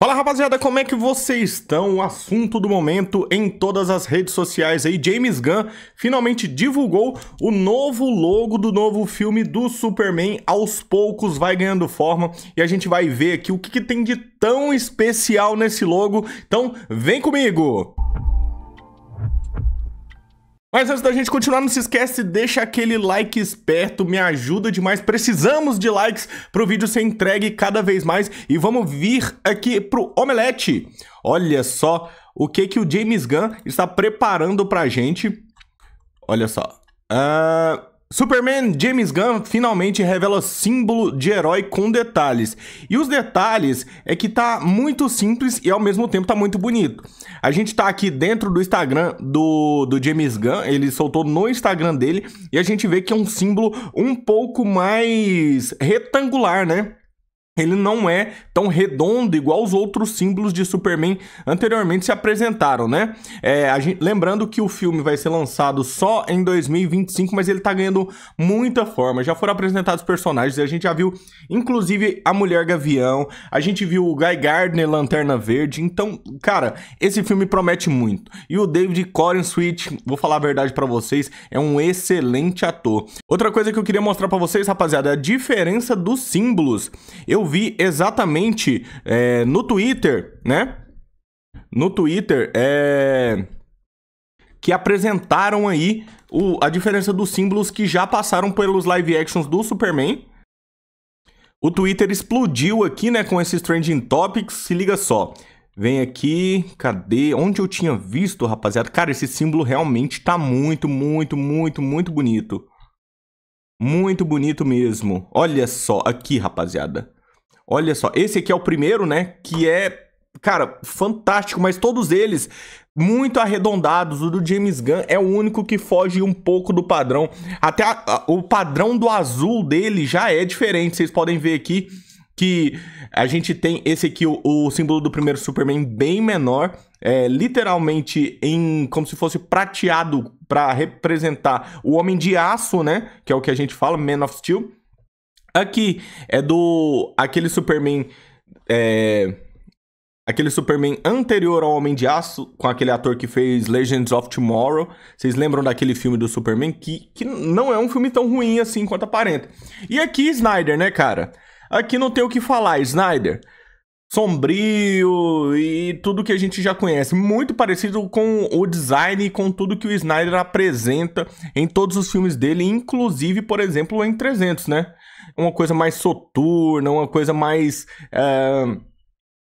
Fala rapaziada, como é que vocês estão? O assunto do momento em todas as redes sociais aí, James Gunn finalmente divulgou o novo logo do novo filme do Superman, aos poucos vai ganhando forma e a gente vai ver aqui o que, que tem de tão especial nesse logo, então vem comigo! Mas antes da gente continuar, não se esquece, deixa aquele like esperto, me ajuda demais. Precisamos de likes para o vídeo ser entregue cada vez mais. E vamos vir aqui pro Omelete. Olha só o que, que o James Gunn está preparando para a gente. Olha só. Uh, Superman James Gunn finalmente revela símbolo de herói com detalhes. E os detalhes é que tá muito simples e ao mesmo tempo tá muito bonito. A gente tá aqui dentro do Instagram do, do James Gunn, ele soltou no Instagram dele e a gente vê que é um símbolo um pouco mais retangular, né? ele não é tão redondo igual os outros símbolos de Superman anteriormente se apresentaram, né? É, gente, lembrando que o filme vai ser lançado só em 2025, mas ele tá ganhando muita forma. Já foram apresentados personagens, a gente já viu, inclusive, a Mulher Gavião, a gente viu o Guy Gardner, Lanterna Verde. Então, cara, esse filme promete muito. E o David Corin Switch, vou falar a verdade para vocês, é um excelente ator. Outra coisa que eu queria mostrar para vocês, rapaziada, é a diferença dos símbolos. Eu vi exatamente é, no Twitter, né? No Twitter, é, que apresentaram aí o, a diferença dos símbolos que já passaram pelos live actions do Superman. O Twitter explodiu aqui, né, com esses trending topics. Se liga só. Vem aqui, cadê? Onde eu tinha visto, rapaziada? Cara, esse símbolo realmente tá muito, muito, muito, muito bonito. Muito bonito mesmo. Olha só aqui, rapaziada. Olha só, esse aqui é o primeiro, né? Que é, cara, fantástico, mas todos eles muito arredondados. O do James Gunn é o único que foge um pouco do padrão. Até a, a, o padrão do azul dele já é diferente. Vocês podem ver aqui que a gente tem esse aqui, o, o símbolo do primeiro Superman bem menor. É, literalmente em como se fosse prateado para representar o homem de aço, né? Que é o que a gente fala, Man of Steel. Aqui é do aquele Superman é, aquele Superman anterior ao Homem de Aço, com aquele ator que fez Legends of Tomorrow. Vocês lembram daquele filme do Superman? Que, que não é um filme tão ruim assim quanto aparenta. E aqui, Snyder, né, cara? Aqui não tem o que falar, Snyder. Sombrio e tudo que a gente já conhece. Muito parecido com o design e com tudo que o Snyder apresenta em todos os filmes dele, inclusive, por exemplo, em 300, né? uma coisa mais soturna, uma coisa mais. Eh,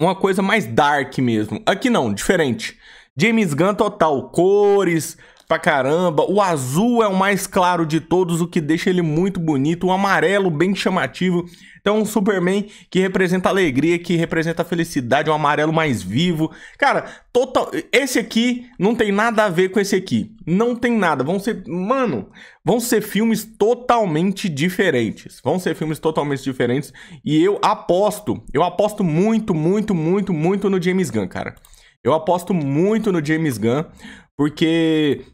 uma coisa mais dark mesmo. Aqui não, diferente. James Gunn total, cores, pra caramba. O azul é o mais claro de todos, o que deixa ele muito bonito. O amarelo bem chamativo. Então, um Superman que representa alegria, que representa felicidade, um amarelo mais vivo. Cara, total. Esse aqui não tem nada a ver com esse aqui. Não tem nada. Vão ser. Mano, vão ser filmes totalmente diferentes. Vão ser filmes totalmente diferentes. E eu aposto, eu aposto muito, muito, muito, muito no James Gunn, cara. Eu aposto muito no James Gunn, porque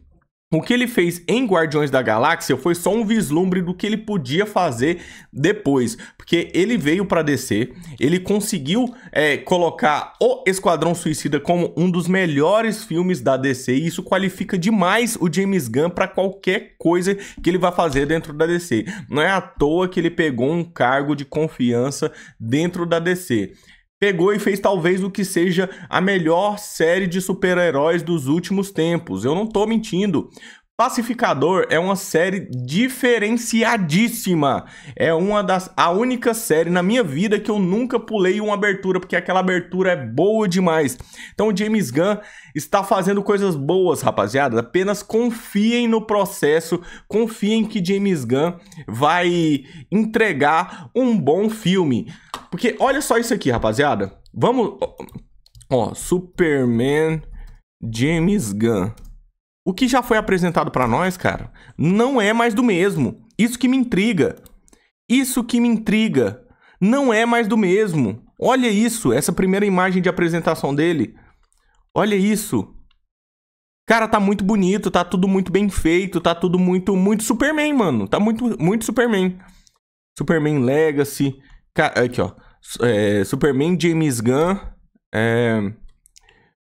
o que ele fez em Guardiões da Galáxia foi só um vislumbre do que ele podia fazer depois, porque ele veio para DC, ele conseguiu é, colocar o Esquadrão Suicida como um dos melhores filmes da DC e isso qualifica demais o James Gunn para qualquer coisa que ele vai fazer dentro da DC. Não é à toa que ele pegou um cargo de confiança dentro da DC pegou e fez talvez o que seja a melhor série de super-heróis dos últimos tempos. Eu não tô mentindo. Pacificador é uma série diferenciadíssima. É uma das a única série na minha vida que eu nunca pulei uma abertura, porque aquela abertura é boa demais. Então o James Gunn está fazendo coisas boas, rapaziada. Apenas confiem no processo, confiem que James Gunn vai entregar um bom filme. Porque olha só isso aqui, rapaziada. Vamos ó, Superman James Gunn o que já foi apresentado para nós, cara, não é mais do mesmo. Isso que me intriga. Isso que me intriga. Não é mais do mesmo. Olha isso, essa primeira imagem de apresentação dele. Olha isso. Cara, tá muito bonito, tá tudo muito bem feito, tá tudo muito muito Superman, mano. Tá muito muito Superman. Superman Legacy, aqui ó, é, Superman James Gunn, é,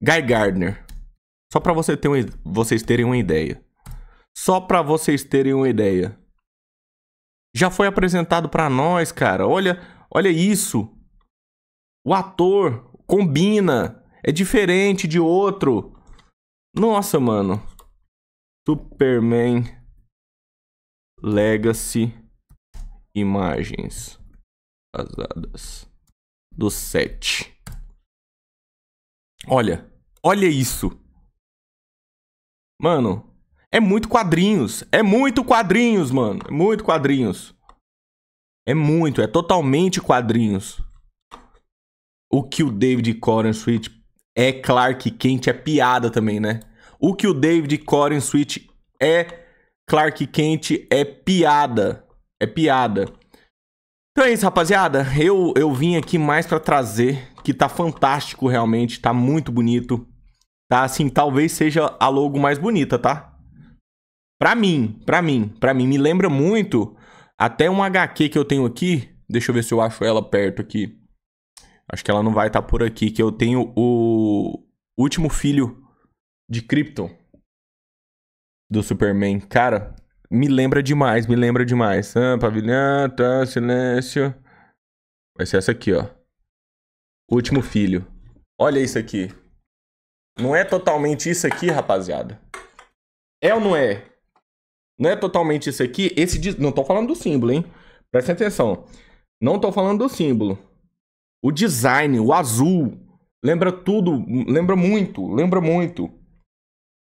Guy Gardner. Só para você ter um, vocês terem uma ideia. Só para vocês terem uma ideia. Já foi apresentado para nós, cara. Olha, olha isso. O ator combina, é diferente de outro. Nossa, mano. Superman Legacy imagens vazadas do set. Olha, olha isso. Mano, é muito quadrinhos. É muito quadrinhos, mano. É muito quadrinhos. É muito, é totalmente quadrinhos. O que o David Corin Switch é Clark Kent é piada também, né? O que o David Corin Switch é Clark Kent é piada. É piada. Então é isso, rapaziada. Eu, eu vim aqui mais para trazer que tá fantástico realmente, tá muito bonito. Tá? Assim, talvez seja a logo mais bonita, tá? Pra mim, pra mim, pra mim. Me lembra muito até um HQ que eu tenho aqui. Deixa eu ver se eu acho ela perto aqui. Acho que ela não vai estar tá por aqui. Que eu tenho o último filho de Krypton do Superman. Cara, me lembra demais, me lembra demais. Ah, pavilhão, tá, silêncio. Vai ser essa aqui, ó. Último filho. Olha isso aqui. Não é totalmente isso aqui, rapaziada. É ou não é? Não é totalmente isso aqui? Esse dis... Não tô falando do símbolo, hein? Presta atenção. Não tô falando do símbolo. O design, o azul, lembra tudo, lembra muito, lembra muito.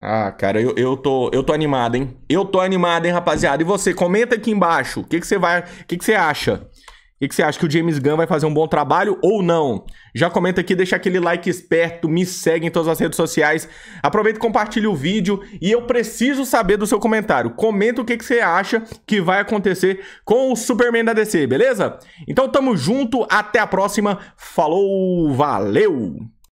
Ah, cara, eu, eu, tô, eu tô animado, hein? Eu tô animado, hein, rapaziada? E você, comenta aqui embaixo. O que, que você vai. O que, que você acha? O que você acha que o James Gunn vai fazer um bom trabalho ou não? Já comenta aqui, deixa aquele like esperto, me segue em todas as redes sociais. Aproveita e compartilha o vídeo e eu preciso saber do seu comentário. Comenta o que, que você acha que vai acontecer com o Superman da DC, beleza? Então tamo junto, até a próxima. Falou, valeu!